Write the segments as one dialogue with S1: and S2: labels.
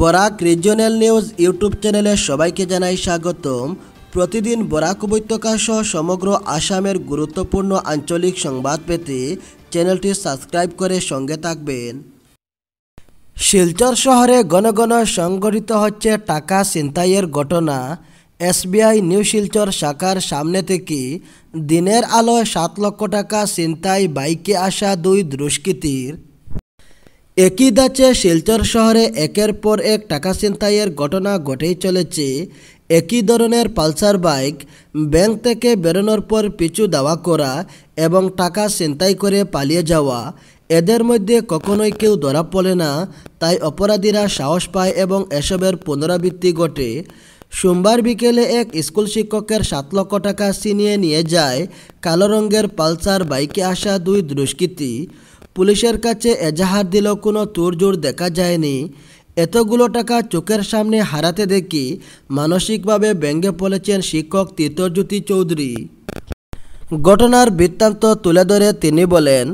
S1: Barak regional news YouTube চ্যানেলে সবাইকে জানাই স্বাগতম প্রতিদিন বরাক উপত্যকা সহ সমগ্র আসামের গুরুত্বপূর্ণ আঞ্চলিক সংবাদ পেতে চ্যানেলটি সাবস্ক্রাইব করে সঙ্গে থাকবেন শিলচর শহরে গণগণ সংগঠিত হচ্ছে টাকা ছিনতাইয়ের ঘটনা এসবিআই নিউ শিলচর শাখার সামনে থেকে দিনের আলোয় সাত লক্ষ টাকা ছিনতাই বাইকে আসা দুই দুষ্কৃতীর একই দাচে শিলচর শহরে একের পর এক টাকা ছিনতাইয়ের ঘটনা ঘটেই চলেছে একই ধরনের পালসার বাইক ব্যাংক থেকে বেরোনোর পর পিছু দাওয়া করা এবং টাকা ছিনতাই করে পালিয়ে যাওয়া এদের মধ্যে কখনোই কেউ ধরা পড়ে না তাই অপরাধীরা সাহস পায় এবং এসবের পুনরাবৃত্তি ঘটে সোমবার বিকেলে এক স্কুল শিক্ষকের সাত লক্ষ টাকা ছিনিয়ে নিয়ে যায় কালো রঙের পালসার বাইকে আসা দুই দুষ্কৃতী পুলিশের কাছে এজাহার দিল কোনো তোরজোর দেখা যায়নি এতগুলো টাকা চোখের সামনে হারাতে দেখি মানসিকভাবে ব্যঙ্গে পড়েছেন শিক্ষক তীর্থজ্যোতি চৌধুরী ঘটনার বৃত্তান্ত তুলে ধরে তিনি বলেন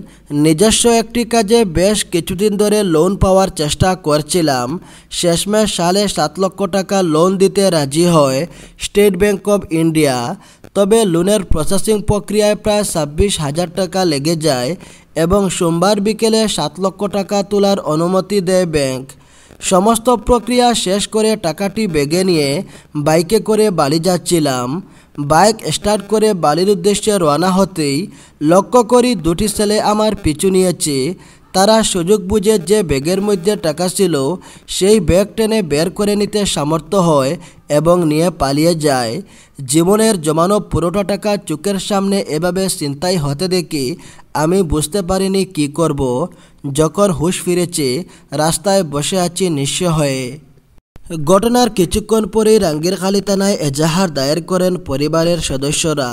S1: নিজস্ব একটি কাজে বেশ কিছুদিন ধরে লোন পাওয়ার চেষ্টা করছিলাম শেষমেশ সালে সাত লক্ষ টাকা লোন দিতে রাজি হয় স্টেট ব্যাঙ্ক অব ইন্ডিয়া তবে লোনের প্রসেসিং প্রক্রিয়ায় প্রায় ছাব্বিশ হাজার টাকা লেগে যায় এবং সোমবার বিকেলে সাত লক্ষ টাকা তোলার অনুমতি দেয় ব্যাংক সমস্ত প্রক্রিয়া শেষ করে টাকাটি বেগে নিয়ে বাইকে করে বাড়ি যাচ্ছিলাম বাইক স্টার্ট করে বালির উদ্দেশ্যে রওনা হতেই লক্ষ্য করি দুটি ছেলে আমার পিছু নিয়েছে তারা সুযোগ বুঝে যে ব্যাগের মধ্যে টাকা ছিল সেই ব্যাগ টেনে বের করে নিতে সামর্থ্য হয় এবং নিয়ে পালিয়ে যায় জীবনের জমানো পুরোটা টাকা চোখের সামনে এভাবে চিন্তাই হতে দেখি আমি বুঝতে পারিনি কি করব যখন হুশ ফিরেছে রাস্তায় বসে আছি নিঃস্ব হয়ে ঘটনার কিছুক্ষণ পরে খালি থানায় এজাহার দায়ের করেন পরিবারের সদস্যরা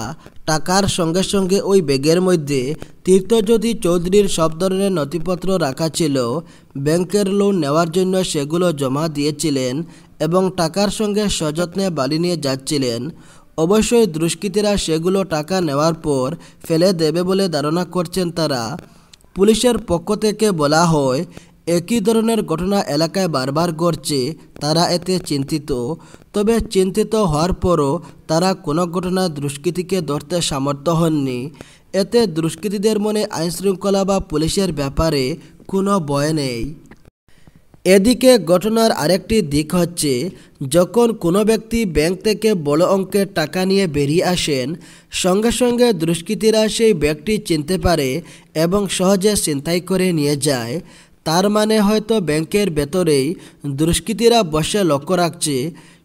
S1: টাকার সঙ্গে সঙ্গে ওই ব্যাগের মধ্যে তীর্থজ্যোতি চৌধুরীর সব ধরনের নথিপত্র রাখা ছিল ব্যাংকের লোন নেওয়ার জন্য সেগুলো জমা দিয়েছিলেন এবং টাকার সঙ্গে সযত্নে বালি নিয়ে যাচ্ছিলেন অবশ্যই দুষ্কৃতীরা সেগুলো টাকা নেওয়ার পর ফেলে দেবে বলে ধারণা করছেন তারা পুলিশের পক্ষ থেকে বলা হয় একই ধরনের ঘটনা এলাকায় বারবার ঘটছে তারা এতে চিন্তিত তবে চিন্তিত হওয়ার পরও তারা কোনো ঘটনা দুষ্কৃতিকে ধরতে সামর্থ্য হননি এতে দুষ্কৃতীদের মনে আইনশৃঙ্খলা বা পুলিশের ব্যাপারে কোনো ভয় নেই এদিকে ঘটনার আরেকটি দিক হচ্ছে যখন কোনো ব্যক্তি ব্যাংক থেকে বড় অঙ্কের টাকা নিয়ে বেরিয়ে আসেন সঙ্গে সঙ্গে দুষ্কৃতীরা সেই ব্যক্তি চিনতে পারে এবং সহজে ছিনতাই করে নিয়ে যায় তার মানে হয়তো ব্যাংকের ভেতরেই দুষ্কৃতীরা বসে লক্ষ্য রাখছে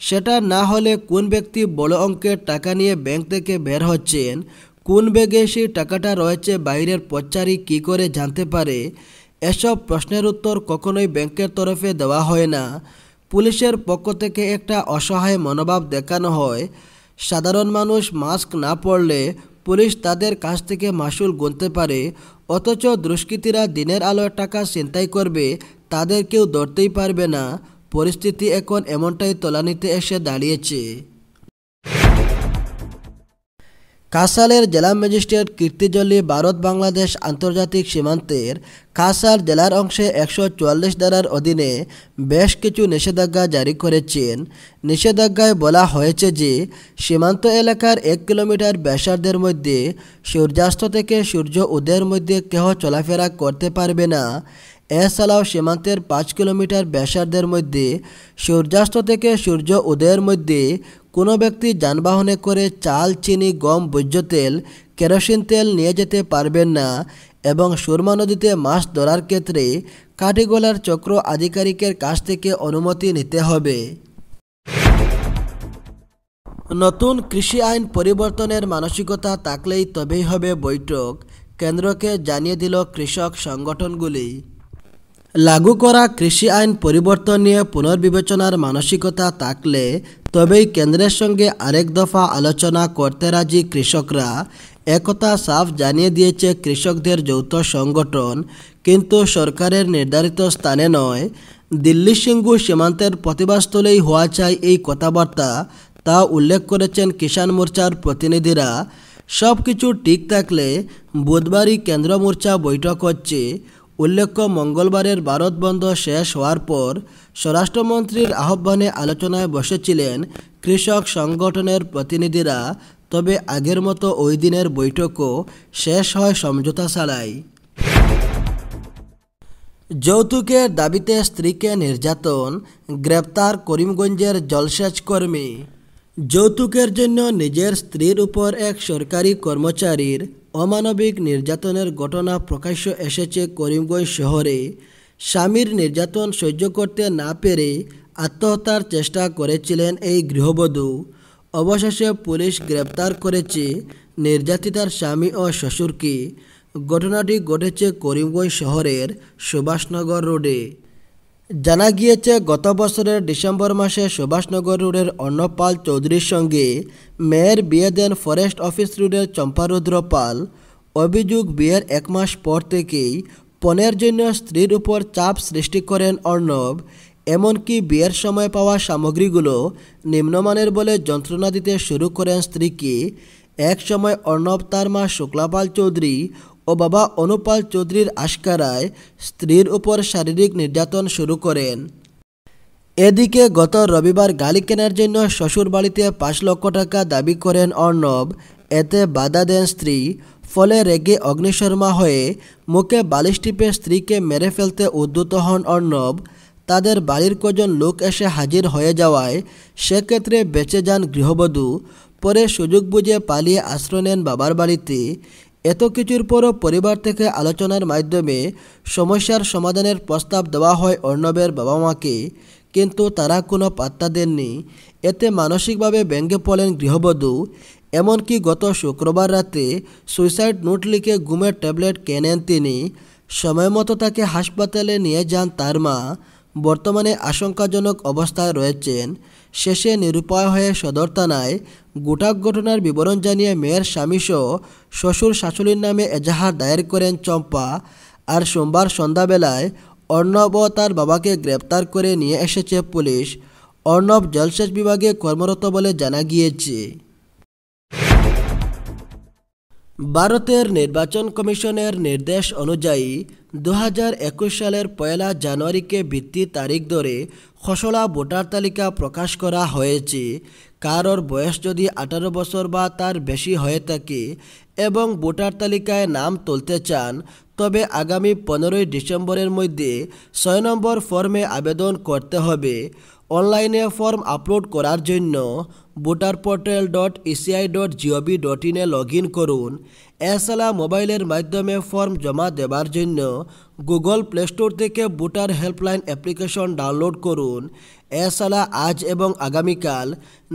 S1: সেটা না হলে কোন ব্যক্তি বড় অঙ্কের টাকা নিয়ে ব্যাংক থেকে বের হচ্ছেন কোন ব্যাগে সেই টাকাটা রয়েছে বাইরের পচারি কি করে জানতে পারে এসব প্রশ্নের উত্তর কখনোই ব্যাংকের তরফে দেওয়া হয় না পুলিশের পক্ষ থেকে একটা অসহায় মনোভাব দেখানো হয় সাধারণ মানুষ মাস্ক না পরলে পুলিশ তাদের কাছ থেকে মাসুল গুনতে পারে অথচ দুষ্কৃতীরা দিনের আলোয় টাকা ছিনতাই করবে তাদের কেউ ধরতেই পারবে না পরিস্থিতি এখন এমনটাই তলানিতে এসে দাঁড়িয়েছে কাসালের জেলা ম্যাজিস্ট্রেট কীর্তিজলি ভারত বাংলাদেশ আন্তর্জাতিক সীমান্তের কাসার জেলার অংশে একশো চুয়াল্লিশ ধারার অধীনে বেশ কিছু নিষেধাজ্ঞা জারি করেছেন নিষেধাজ্ঞায় বলা হয়েছে যে সীমান্ত এলাকার এক কিলোমিটার ব্যাসার্ধের মধ্যে সূর্যাস্ত থেকে সূর্য উদয়ের মধ্যে কেহ চলাফেরা করতে পারবে না এছাড়াও সীমান্তের পাঁচ কিলোমিটার ব্যাসার্ধের মধ্যে সূর্যাস্ত থেকে সূর্য উদয়ের মধ্যে কোনো ব্যক্তি যানবাহনে করে চাল চিনি গম ভোজ্য তেল কেরোসিন তেল নিয়ে যেতে পারবেন না এবং সুরমা নদীতে মাছ ধরার ক্ষেত্রে কাঠিগোলার চক্র আধিকারিকের কাছ থেকে অনুমতি নিতে হবে নতুন কৃষি আইন পরিবর্তনের মানসিকতা থাকলেই তবেই হবে বৈঠক কেন্দ্রকে জানিয়ে দিল কৃষক সংগঠনগুলি লাগু করা কৃষি আইন পরিবর্তন নিয়ে পুনর্বিবেচনার মানসিকতা থাকলে তবেই কেন্দ্রের সঙ্গে আরেক দফা আলোচনা করতে রাজি কৃষকরা একথা সাফ জানিয়ে দিয়েছে কৃষকদের যৌথ সংগঠন কিন্তু সরকারের নির্ধারিত স্থানে নয় দিল্লি সিঙ্গু সীমান্তের প্রতিবাদস্থলেই হওয়া চাই এই কথাবার্তা তা উল্লেখ করেছেন কিষাণ মোর্চার প্রতিনিধিরা সব কিছু ঠিক থাকলে বুধবারই কেন্দ্র মোর্চা বৈঠক হচ্ছে উল্লেখ্য মঙ্গলবারের ভারত বন্ধ শেষ হওয়ার পর স্বরাষ্ট্রমন্ত্রীর আহ্বানে আলোচনায় বসেছিলেন কৃষক সংগঠনের প্রতিনিধিরা তবে আগের মতো ওই দিনের বৈঠকও শেষ হয় সমঝোতা ছাড়াই যৌতুকের দাবিতে স্ত্রীকে নির্যাতন গ্রেপ্তার করিমগঞ্জের জলসেচ কর্মী যৌতুকের জন্য নিজের স্ত্রীর উপর এক সরকারি কর্মচারীর অমানবিক নির্যাতনের ঘটনা প্রকাশ্য এসেছে করিমগঞ্জ শহরে স্বামীর নির্যাতন সহ্য করতে না পেরে আত্মহত্যার চেষ্টা করেছিলেন এই গৃহবধূ অবশেষে পুলিশ গ্রেপ্তার করেছে নির্যাতিতার স্বামী ও শ্বশুরকে ঘটনাটি ঘটেছে করিমগঞ্জ শহরের সুভাষনগর রোডে জানা গিয়েছে গত বছরের ডিসেম্বর মাসে সুভাষনগর রোডের অন্নপাল চৌধুরীর সঙ্গে মেয়ের বিয়ে দেন ফরেস্ট অফিস রোডের চম্পারুদ্র পাল অভিযোগ বিয়ের এক মাস পর থেকেই পণের জন্য স্ত্রীর উপর চাপ সৃষ্টি করেন অর্ণব এমনকি বিয়ের সময় পাওয়া সামগ্রীগুলো নিম্নমানের বলে যন্ত্রণা দিতে শুরু করেন স্ত্রীকে এক সময় অর্ণব তার মা শুক্লাপাল চৌধুরী ও বাবা অনুপাল চৌধুরীর আশকারায় স্ত্রীর উপর শারীরিক নির্যাতন শুরু করেন এদিকে গত রবিবার গালি কেনার জন্য শ্বশুর বাড়িতে পাঁচ লক্ষ টাকা দাবি করেন অর্ণব এতে বাধা দেন স্ত্রী ফলে রেগে অগ্নিশর্মা হয়ে মুখে বালিশ টিপে স্ত্রীকে মেরে ফেলতে উদ্যুত হন অর্ণব তাদের বাড়ির কজন লোক এসে হাজির হয়ে যাওয়ায় সেক্ষেত্রে বেঁচে যান গৃহবধূ পরে সুযোগ বুঝে পালিয়ে আশ্রয় নেন বাবার বাড়িতে এত কিছুর পরও পরিবার থেকে আলোচনার মাধ্যমে সমস্যার সমাধানের প্রস্তাব দেওয়া হয় অর্ণবের বাবা মাকে কিন্তু তারা কোনো পাত্তা দেননি এতে মানসিকভাবে ব্যঙ্গে পড়েন গৃহবধূ এমনকি গত শুক্রবার রাতে সুইসাইড নোট লিখে ঘুমের ট্যাবলেট কেনেন তিনি সময় মতো তাকে হাসপাতালে নিয়ে যান তার মা বর্তমানে আশঙ্কাজনক অবস্থায় রয়েছেন শেষে নিরুপায় হয়ে সদর থানায় গোটাক ঘটনার বিবরণ জানিয়ে মেয়ের স্বামীসহ শ্বশুর শাশুড়ির নামে এজাহার দায়ের করেন চম্পা আর সোমবার সন্ধ্যাবেলায় অর্ণব তার বাবাকে গ্রেপ্তার করে নিয়ে এসেছে পুলিশ অর্ণব জলসেচ বিভাগে কর্মরত বলে জানা গিয়েছে ভারতের নির্বাচন কমিশনের নির্দেশ অনুযায়ী দু সালের পয়লা জানুয়ারিকে ভিত্তি তারিখ ধরে খসড়া ভোটার তালিকা প্রকাশ করা হয়েছে কারোর বয়স যদি আঠারো বছর বা তার বেশি হয়ে থাকে এবং ভোটার তালিকায় নাম তুলতে চান তবে আগামী পনেরোই ডিসেম্বরের মধ্যে ছয় নম্বর ফর্মে আবেদন করতে হবে অনলাইনে ফর্ম আপলোড করার জন্য voter portal dot ECI dot gov dot ইনে লগ ইন করুন এছাড়া মোবাইলের মাধ্যমে ফর্ম জমা দেবার জন্য গুগল প্লে স্টোর থেকে ভোটার হেল্পলাইন অ্যাপ্লিকেশন ডাউনলোড করুন এছাড়া আজ এবং আগামীকাল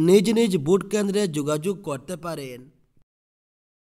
S1: নিজ নিজ ভোট কেন্দ্রে যোগাযোগ করতে পারেন